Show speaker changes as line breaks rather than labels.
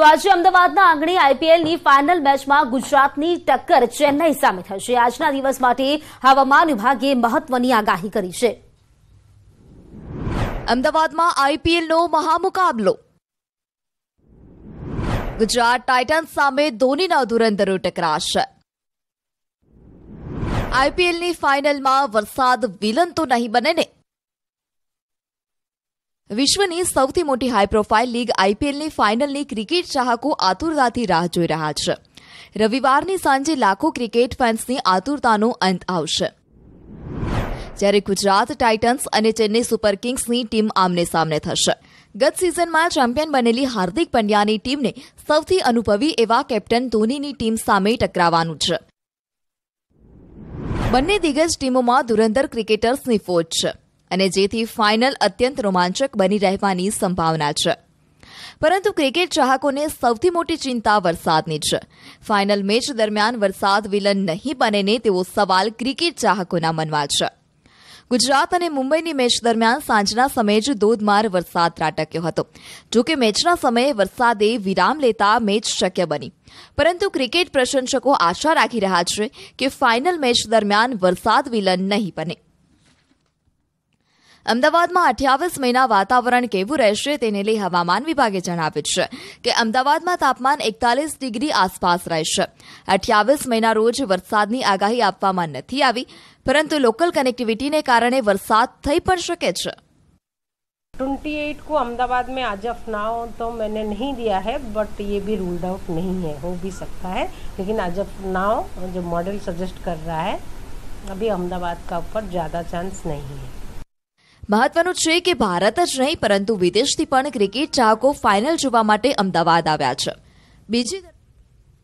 તો આજે અમદાવાદના આંગણે આઈપીએલની ફાઇનલ મેચમાં ગુજરાતની ટક્કર ચેન્નાઈ સામે થશે આજના દિવસ માટે હવામાન વિભાગે મહત્વની આગાહી કરી છે અમદાવાદમાં આઈપીએલનો મહામુકાબલો ગુજરાત ટાઇટન્સ સામે ધોનીના ધુરંધરો ટકરાશે આઈપીએલની ફાઇનલમાં વરસાદ વિલન તો નહીં બને ને વિશ્વની સૌથી મોટી હાઈ પ્રોફાઇલ લીગ આઈપીએલની ફાઇનલની ક્રિકેટ ચાહકો આતુરતાથી રાહ જોઈ રહ્યા છે રવિવારની સાંજે લાખો ક્રિકેટ ફેન્સની આતુરતાનો અંત આવશે જ્યારે ગુજરાત ટાઇટન્સ અને ચેન્નઈ સુપર કિંગ્સની ટીમ આમને સામને થશે ગત સિઝનમાં ચેમ્પિયન બનેલી હાર્દિક પંડ્યાની ટીમને સૌથી અનુભવી એવા કેપ્ટન ધોનીની ટીમ સામે ટકરાવાનું છે બંને દિગ્ગજ ટીમોમાં ધુરંધર ક્રિકેટર્સની ફોજ છે અને જેથી ફાઇનલ અત્યંત રોમાંચક બની રહેવાની સંભાવના છે પરંતુ ક્રિકેટ ચાહકોને સૌથી મોટી ચિંતા વરસાદની છે ફાઇનલ મેચ દરમિયાન વરસાદ વિલન નહીં બને તેવો સવાલ ક્રિકેટ ચાહકોના મનમાં છે ગુજરાત અને મુંબઈની મેચ દરમિયાન સાંજના સમયે જ ધોધમાર વરસાદ ત્રાટક્યો હતો જોકે મેચના સમયે વરસાદે વિરામ લેતા મેચ શક્ય બની પરંતુ ક્રિકેટ પ્રશંસકો આશા રાખી રહ્યા છે કે ફાઇનલ મેચ દરમિયાન વરસાદ વિલન નહીં બને અમદાવાદમાં અઠ્યાવીસ મહિના વાતાવરણ કેવું રહેશે તેને લઈ હવામાન વિભાગે જણાવ્યું છે કે અમદાવાદમાં તાપમાન એકતાલીસ ડિગ્રી આસપાસ રહેશે અઠ્યાવીસ મહિના રોજ વરસાદની આગાહી આપવામાં નથી આવી પરંતુ લોકલ કનેક્ટિવિટીને કારણે વરસાદ થઈ પણ શકે છે 28 को अहमदाबाद में आज अफ ना हो तो मैंने नहीं दिया है बट ये भी रूल्ड आउट नहीं है हो भी सकता है लेकिन आज अफ ना हो जो मॉडल सजेस्ट कर रहा है अभी अहमदाबाद का ऊपर ज़्यादा चांस नहीं है મહત્વનું છે કે ભારત જ નહીં પરંતુ વિદેશથી પણ ક્રિકેટ ચાહકો ફાઇનલ જોવા માટે અમદાવાદ આવ્યા છે બીજી